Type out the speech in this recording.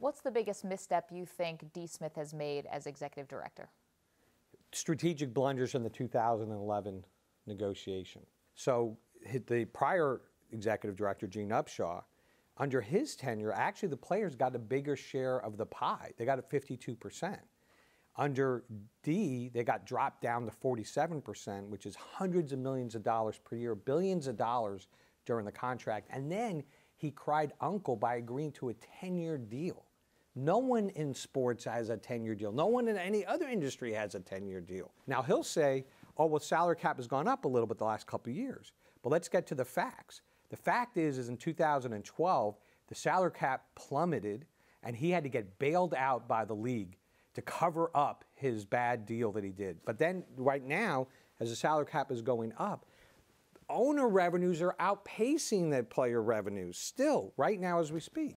What's the biggest misstep you think D. Smith has made as executive director? Strategic blunders in the 2011 negotiation. So the prior executive director, Gene Upshaw, under his tenure, actually the players got a bigger share of the pie. They got a 52%. Under D, they got dropped down to 47%, which is hundreds of millions of dollars per year, billions of dollars during the contract. And then he cried uncle by agreeing to a 10 year deal. No one in sports has a 10 year deal. No one in any other industry has a 10 year deal. Now he'll say, oh, well, salary cap has gone up a little bit the last couple of years. But let's get to the facts. The fact is, is in 2012, the salary cap plummeted and he had to get bailed out by the league to cover up his bad deal that he did. But then right now, as the salary cap is going up, owner revenues are outpacing the player revenues still right now as we speak.